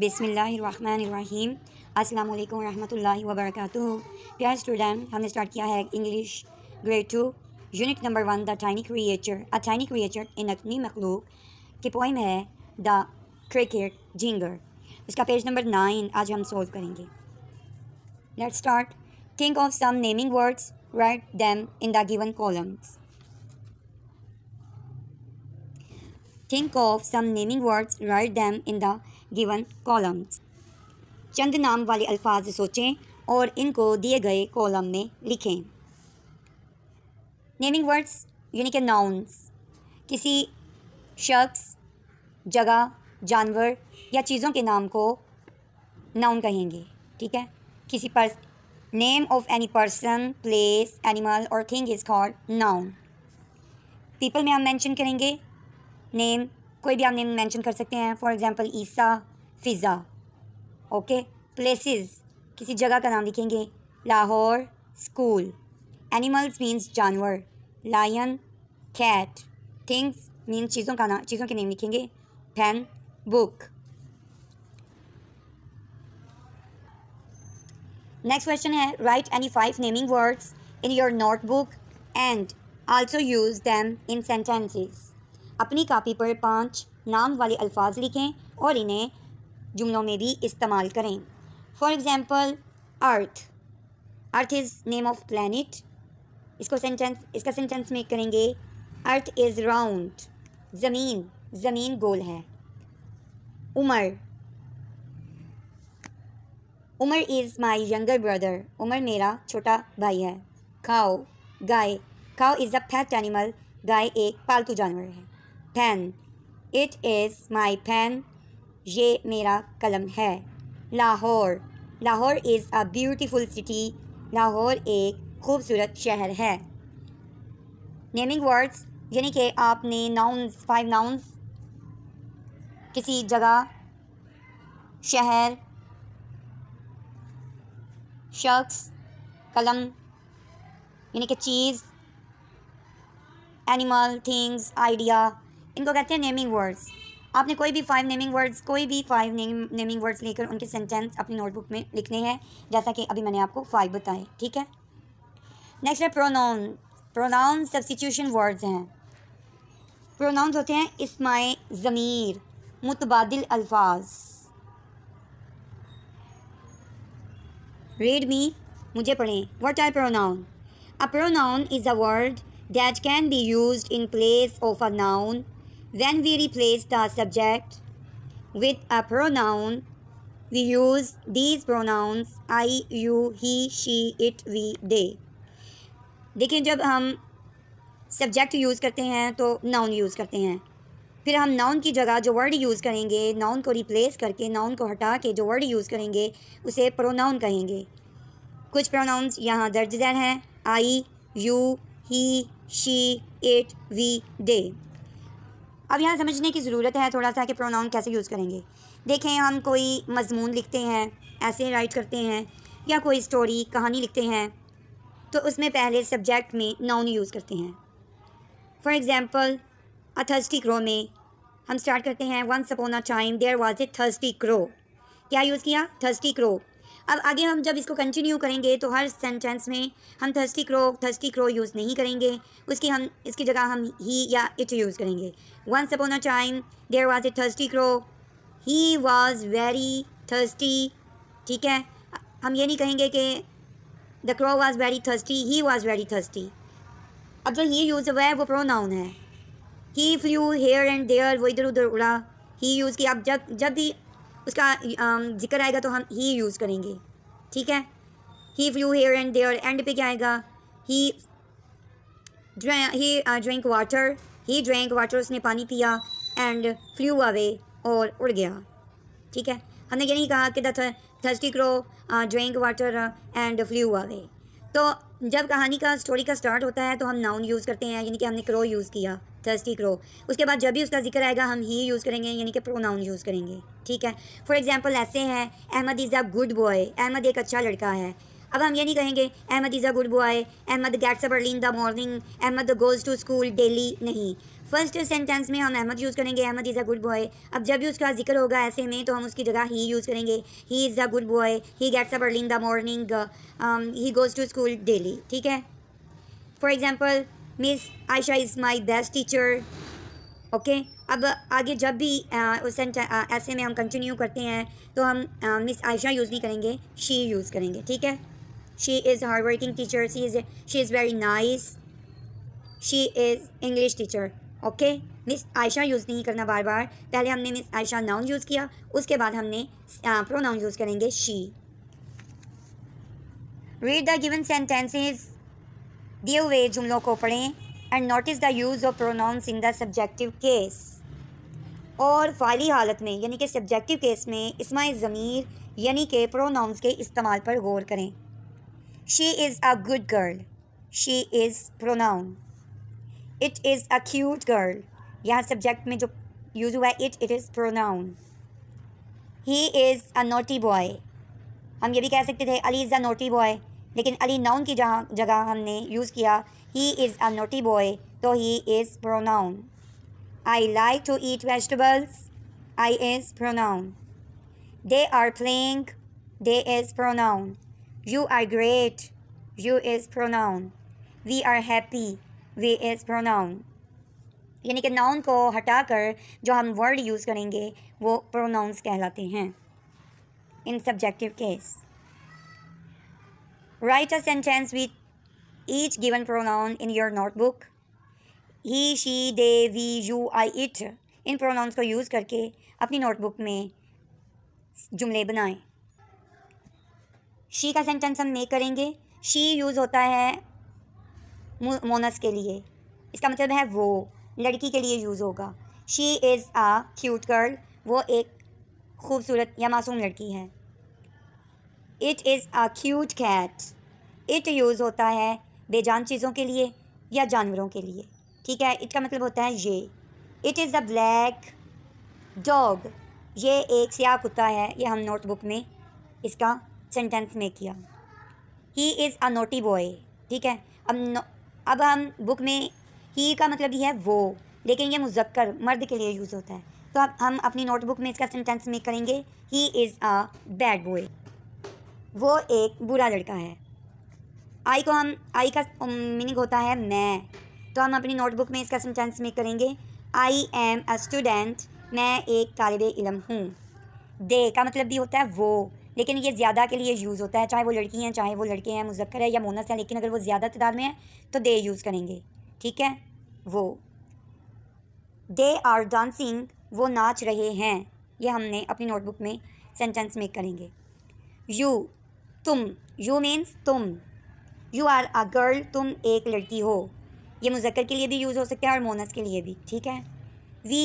बिसमीम अल्लाम वालेकुम रहमतुल्लाहि प्यार स्टूडेंट हमने स्टार्ट किया है English grade two unit number one the tiny creature a tiny creature इन अपनी मखलूक की पोइम है द क्रिकेट जिंगर इसका पेज नंबर नाइन आज हम सोल्व करेंगे let's start think of some naming words write them in the given columns think of some naming words, write them in the given columns. चंद नाम वाले अल्फाज सोचें और इनको दिए गए कॉलम में लिखें नेमिंग वर्ड्स यानी कि नाउन्स किसी शख्स जगह जानवर या चीज़ों के नाम को नाउन कहेंगे ठीक है किसी पर्स name of any person place animal और thing is called noun people में हम मेंशन करेंगे नेम कोई भी आप नेम मेंशन कर सकते हैं for example Isa Fiza okay places किसी जगह का नाम लिखेंगे लाहौर स्कूल एनिमल्स मीन्स जानवर लायन कैट थिंग्स मीन्स चीज़ों का नाम चीज़ों के नेम लिखेंगे पेन बुक नेक्स्ट क्वेश्चन है write any five naming words in your notebook and also use them in sentences अपनी कापी पर पाँच नाम वाले अल्फाज लिखें और इन्हें जुमलों में भी इस्तेमाल करें for example earth earth is name of planet इसको सेंटेंस इसका सेंटेंस मेक करेंगे अर्थ इज़ राउंड ज़मीन ज़मीन गोल है Umar Umar is my younger brother Umar मेरा छोटा भाई है खाओ गाय cow is a pet animal गाय एक पालतू जानवर है pen it is my pen ये मेरा कलम है Lahore Lahore is a beautiful city Lahore एक खूबसूरत शहर है नेमिंग वर्ड्स यानी कि आपने नाउंस फाइव नाउन्स किसी जगह शहर शख्स कलम यानी कि चीज़ एनिमल थिंग्स आइडिया इनको कहते हैं नेमिंग वर्ड्स आपने कोई भी फाइव नेमिंग वर्ड्स कोई भी फाइव नेम नेमिंग वर्ड्स लेकर उनके सेंटेंस अपनी नोटबुक में लिखने हैं जैसा कि अभी मैंने आपको फाइव बताए ठीक है नेक्स्ट है प्रोनाउन प्रोनाउन सब्सिट्यूशन वर्ड्स हैं प्रोनाउंस होते हैं इसमाय ज़मीर मुतबादिल अल्फाज रेड मी मुझे पढ़ें what are pronoun a pronoun is a word that can be use in place of a noun When we replace the subject with a pronoun, we use these pronouns I, you, he, she, it, we, they. देखिए जब हम subject use करते हैं तो noun use करते हैं फिर हम नाउन की जगह जो वर्ड यूज़ करेंगे नाउन को रिप्लेस करके नाउन को हटा के जो वर्ड यूज़ करेंगे उसे प्रोनाउन कहेंगे कुछ प्रोनाउंस यहाँ दर्ज हैं I you he she it we they अब यहाँ समझने की ज़रूरत है थोड़ा सा कि प्रोनाउन कैसे यूज़ करेंगे देखें हम कोई मजमून लिखते हैं ऐसे राइट करते हैं या कोई स्टोरी कहानी लिखते हैं तो उसमें पहले सब्जेक्ट में नाउन यूज़ करते हैं for example a thirsty crow में हम स्टार्ट करते हैं once upon a time there was a thirsty crow क्या यूज़ किया थर्स्टी क्रो अब आगे हम जब इसको कंटिन्यू करेंगे तो हर सेंटेंस में हम thirsty crow thirsty crow use नहीं करेंगे उसकी हम इसकी जगह हम ही या इट यूज़ करेंगे once upon a time there was a thirsty crow he was very thirsty ठीक है हम ये नहीं कहेंगे कि the crow was very thirsty he was very thirsty अब जो ही यूज़ हुआ है वो प्रो नाउन है he flew here and there वो इधर उधर उड़ा ही यूज़ किया अब जब जब भी उसका um, जिक्र आएगा तो हम ही यूज़ करेंगे ठीक है he flew here and there end पे क्या आएगा he he drink water he drink water उसने पानी पिया एंड फ्लू अवे और उड़ गया ठीक है हमने ये नहीं कहा कि the crow drank water and flew away तो जब कहानी का स्टोरी का स्टार्ट होता है तो हम नाउन यूज़ करते हैं यानी कि हमने क्रो यूज़ किया थर्स्टी क्रो उसके बाद जब भी उसका जिक्र आएगा हम ही यूज़ करेंगे यानी कि प्रो नाउन यूज़ करेंगे ठीक है फॉर एग्जाम्पल ऐसे हैं Ahmad is a good boy Ahmad एक अच्छा लड़का है अब हम ये नहीं कहेंगे Ahmad is a good boy Ahmad gets a early in the morning Ahmad goes to school daily नहीं फर्स्ट सेंटेंस में हम अहमद यूज़ करेंगे Ahmad is a good boy अब जब भी उसका जिक्र होगा ऐसे में तो हम उसकी जगह ही यूज़ करेंगे he is a good boy he gets a early in the morning he goes to school daily ठीक है for example miss Ayesha is my best teacher okay अब आगे जब भी आ, uh, उस uh, ऐसे में हम कंटिन्यू करते हैं तो हम मिस आयशा यूज़ नहीं करेंगे शी यूज़ करेंगे ठीक है she is hard working teacher she is she is very nice she is English teacher okay miss Ayesha use नहीं करना बार बार पहले हमने मिस आयशा नाउन यूज़ किया उसके बाद हमने प्रो नाउन यूज़ करेंगे she read the given sentences दिए हुए जुमलों को पढ़ें and notice the use of pronouns in the subjective case और फाली हालत में यानी कि सब्जेक्टिव केस में इसमाय ज़मीर यानी कि प्रोनाउंस के इस्तेमाल पर गौर करें she is a good girl she is pronoun it is a cute girl यहाँ सब्जेक्ट में जो यूज़ हुआ है it it is pronoun he is a naughty boy हम ये भी कह सकते थे Ali is a naughty boy लेकिन अली नाउन की जहाँ जगह हमने यूज़ किया he is a naughty boy तो he is pronoun I like to eat vegetables I is pronoun they are playing they is pronoun you are great you is pronoun we are happy we is pronoun यानी कि noun को हटाकर जो हम word use करेंगे वो pronouns कहलाते हैं in subjective case write a sentence with each given pronoun in your notebook he she they we you I it इन प्रोनाउंस को यूज़ करके अपनी नोटबुक में जुमले बनाएं शी का सेंटेंस हम मेक करेंगे शी यूज़ होता है मोनस के लिए इसका मतलब है वो लड़की के लिए यूज़ होगा she is a cute girl वो एक खूबसूरत या मासूम लड़की है it is a cute cat it use होता है बेजान चीज़ों के लिए या जानवरों के लिए ठीक है इट का मतलब होता है ये it is a black dog ये एक स्याह कुत्ता है ये हम नोटबुक में इसका सेंटेंस में किया he is a naughty boy ठीक है अब अब हम बुक में ही का मतलब ये है वो लेकिन ये मुजक्कर मर्द के लिए यूज़ होता है तो अब हम अपनी नोटबुक में इसका सेंटेंस मेक करेंगे he is a bad boy वो एक बुरा लड़का है आई को हम आई का मीनिंग होता है मैं तो हम अपनी नोटबुक में इसका सेंटेंस मेक करेंगे आई एम अ स्टूडेंट मैं एक तालब इलम हूँ दे का मतलब भी होता है वो लेकिन ये ज़्यादा के लिए यूज़ होता है चाहे वो लड़की हैं चाहे वो लड़के हैं मुजक्कर है या मोनस हैं लेकिन अगर वो ज़्यादा तदाद में है तो दे यूज़ करेंगे ठीक है वो दे आर डांसिंग वो नाच रहे हैं ये हमने अपनी नोटबुक में सेंटेंस में करेंगे यू तुम यू मीन्स तुम यू आर अ गर्ल तुम एक लड़की हो ये मुजक्र के लिए भी यूज़ हो सकता है और मोनस के लिए भी ठीक है वी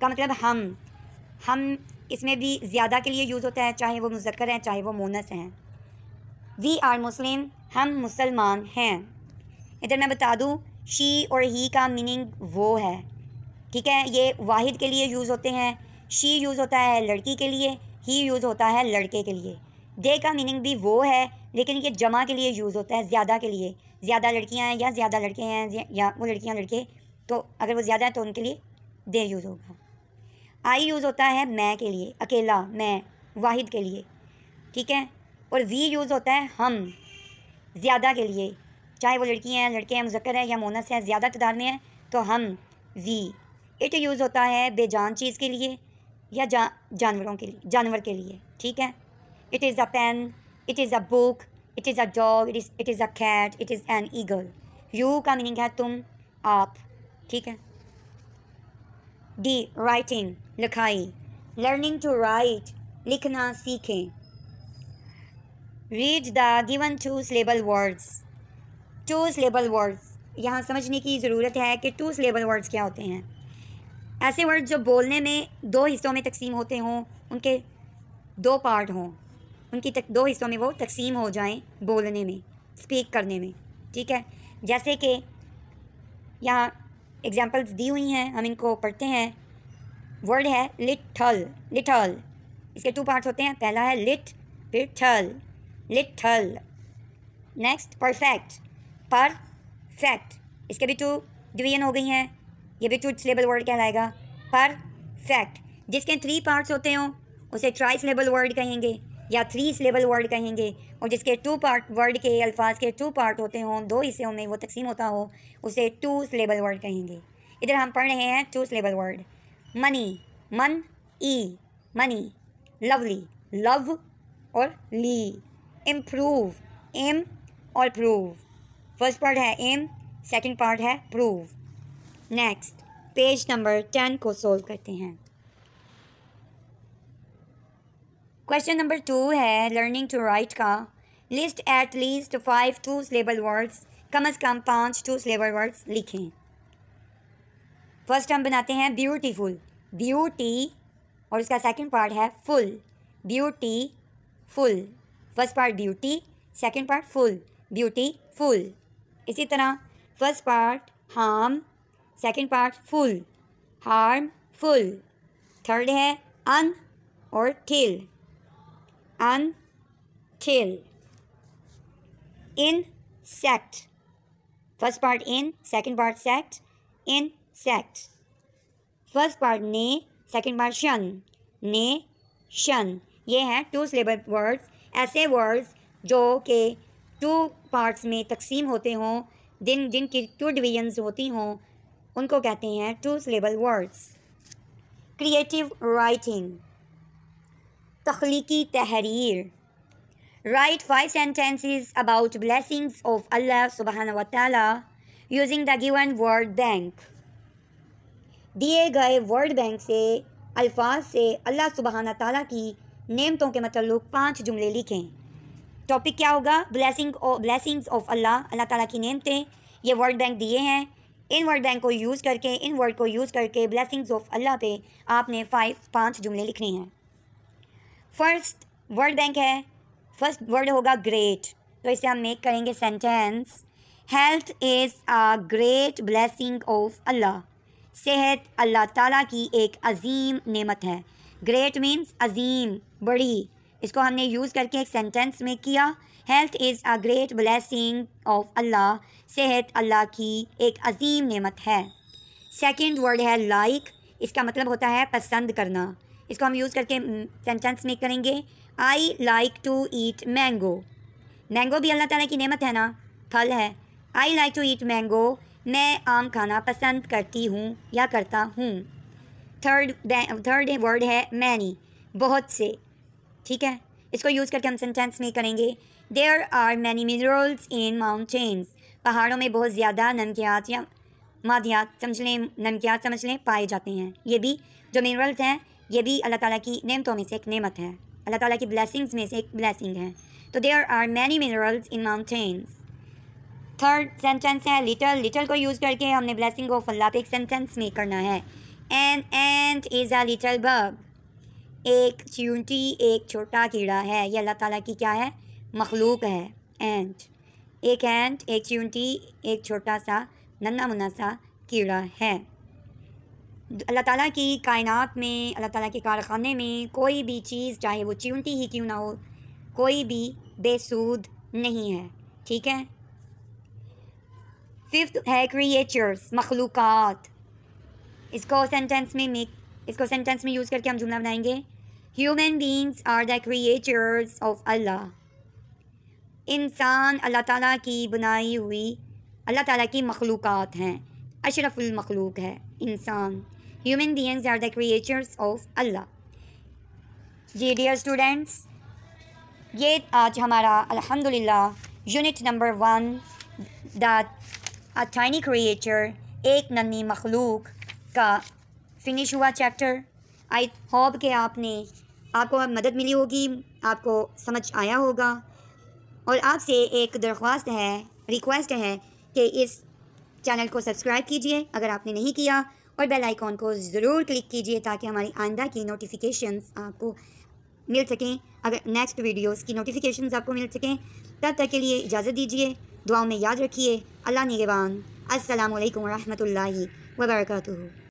का मतलब हम हम इसमें भी ज़्यादा के लिए यूज़ होता है चाहे वो मुजक्र हैं चाहे वो मोनस हैं वी आर मुस्लिम हम मुसलमान हैं इधर मैं बता दूँ शी और ही का मीनिंग वो है ठीक है ये वाहिद के लिए यूज़ होते हैं शी यूज़ होता है लड़की के लिए ही यूज़ होता है लड़के के लिए दे का मीनिंग भी वो है लेकिन ये जमा के लिए यूज़ होता है ज़्यादा के लिए ज़्यादा लड़कियाँ हैं या ज़्यादा लड़के हैं या वो लड़कियाँ लड़के तो अगर वो ज़्यादा हैं तो उनके लिए दे यूज़ होगा आई यूज़ होता है मैं के लिए अकेला मैं वाहिद के लिए ठीक है और वी यूज़ होता है हम ज़्यादा के लिए चाहे वो लड़की हैं लड़के हैं मुजक्र हैं या मोनस हैं ज़्यादा तदार में हैं तो हम वी इट यूज़ होता है बेजान चीज़ के लिए या जा जानवरों के लिए जानवर के लिए ठीक है it is a pen it is a book it is a dog it is it is a cat it is an eagle you का मीनिंग है तुम आप ठीक है डी राइटिंग लिखाई लर्निंग टू राइट लिखना सीखें read the given two label words two label words यहाँ समझने की ज़रूरत है कि टू लेबल वर्ड्स क्या होते हैं ऐसे वर्ड जो बोलने में दो हिस्सों में तकसीम होते हों उनके दो पार्ट हों उनकी तक, दो हिस्सों में वो तकसीम हो जाएं बोलने में स्पीक करने में ठीक है जैसे कि यहाँ एग्ज़ाम्पल्स दी हुई हैं हम इनको पढ़ते हैं वर्ड है लिटल लिठल इसके टू पार्ट्स होते हैं पहला है लिट फिर ठल नेक्स्ट परफेक्ट पर फैक्ट इसके भी टू डिवीजन हो गई हैं ये भी टू सिलेबल वर्ड कहलाएगा फैक्ट जिसके थ्री पार्ट्स होते हों उसे ट्राई सिलेबल वर्ड कहेंगे या थ्री सिलेबल वर्ड कहेंगे और जिसके टू पार्ट वर्ड के अल्फाज के टू पार्ट होते हों दो हिस्सों में वो तकसीम होता हो उसे टू सिलेबल वर्ड कहेंगे इधर हम पढ़ रहे हैं टू सिलेबल वर्ड मनी मन ई मनी लवली लव और ली इम्प्रूव एम और प्रूव फर्स्ट पार्ट है एम सेकंड पार्ट है prove next page number ten को सोल्व करते हैं क्वेश्चन नंबर टू है लर्निंग टू राइट का list at least five two syllable words कम अज़ कम पाँच टू स्लेबल वर्ड्स लिखें फर्स्ट हम बनाते हैं ब्यूटीफुल ब्यूटी और उसका सेकंड पार्ट है full beauty full first part beauty second part full beauty full इसी तरह first part harm second part full harm full third है अन और ठिल until sect first part in second part sect insect first part ने second part शन nation ये हैं टू सिलेबल वर्ड्स ऐसे वर्ड्स जो कि टू पार्ट्स में तकसीम होते हों जिन जिनकी टू डिवीजन्स होती हों उनको कहते हैं two syllable words creative writing तख्लीकी तहरीर write five sentences about blessings of Allah सुबहाना वाली using the given word bank दिए गए वर्ल्ड बैंक से अल्फाज से अल्लाह सुबहाना ताली की नेमतों के मतलब पाँच जुमले लिखें टॉपिक क्या होगा blessing blessings of Allah Allah ताला की नेमतें ये वर्ल्ड बैंक दिए हैं इन वर्ल्ड बैंक को यूज़ करके इन वर्ड को यूज़ करके ब्लैसिंग्स ऑफ अल्लाह पे आपने फाइव पाँच जुमले लिखने हैं फर्स्ट वर्ल्ड बैंक है फर्स्ट वर्ड होगा ग्रेट तो इसे हम मेक करेंगे sentence health is a great blessing of Allah सेहत अल्लाह ताला की एक अजीम नेमत है ग्रेट मीन्स अजीम बड़ी इसको हमने यूज़ करके एक सेंटेंस में किया health is a great blessing of Allah सेहत अल्लाह की एक अजीम नेमत है सेकंड वर्ड है लाइक like, इसका मतलब होता है पसंद करना इसको हम यूज़ करके सेंटेंस हम्म, में करेंगे I like to eat mango mango भी अल्लाह ताला की नेमत है ना फल है I like to eat mango मैं आम खाना पसंद करती हूँ या करता हूँ थर्ड थर्ड वर्ड है मैनी बहुत से ठीक है इसको यूज़ करके हम सेंटेंस में करेंगे there are many minerals in mountains पहाड़ों में बहुत ज़्यादा नमकियात या मादियात समझ लें नमकियात समझ लें पाए जाते हैं ये भी जो मिनरल्स हैं ये भी अल्लाह ताला की नेमतों में से एक नेमत है अल्लाह ताला की ब्लेसिंग्स में से एक ब्लेसिंग है तो there are many minerals in mountains third sentence है लिटल लिटल को यूज़ करके हमने ब्लेसिंग को फल्लाप एक सेंटेंस में करना है an ant is a little बर्ब एक चूंटी एक छोटा कीड़ा है ये अल्लाह ताला की क्या है मखलूक है एंड एक एंड एक चूंटी एक छोटा सा नन्ना मुन्ना सा कीड़ा है अल्लाह ताला की कायनात में अल्लाह ताला के कारखाने में कोई भी चीज़ चाहे वो चूंटी ही क्यों ना हो कोई भी बेसूद नहीं है ठीक है फिफ्थ है क्रिएटर्स मखलूक़ात इसको सेंटेंस में मेक इसको सेंटेंस में यूज़ करके हम जुमला बनाएंगे human beings are the creators of Allah इंसान अल्लाह ताला की बनाई हुई अल्लाह ताला की मखलूक़ात हैं अशरफुलमखलूक है इंसान human beings are the creators of Allah जी डियर स्टूडेंट्स ये आज हमारा अलहमदिल्ला unit number one the a tiny creature एक नन्ही मखलूक का फिनिश हुआ चैप्टर आई होप के आपने आपको मदद मिली होगी आपको समझ आया होगा और आपसे एक दरख्वास्त है रिक्वेस्ट है कि इस चैनल को सब्सक्राइब कीजिए अगर आपने नहीं किया और बेल आइकॉन को ज़रूर क्लिक कीजिए ताकि हमारी आइंदा की नोटिफिकेशंस आपको मिल सकें अगर नेक्स्ट वीडियोस की नोटिफिकेशंस आपको मिल सकें तब तक के लिए इजाज़त दीजिए दुआओं में याद रखिए अल्लाह निगवान असलकम वरहमल वबरकू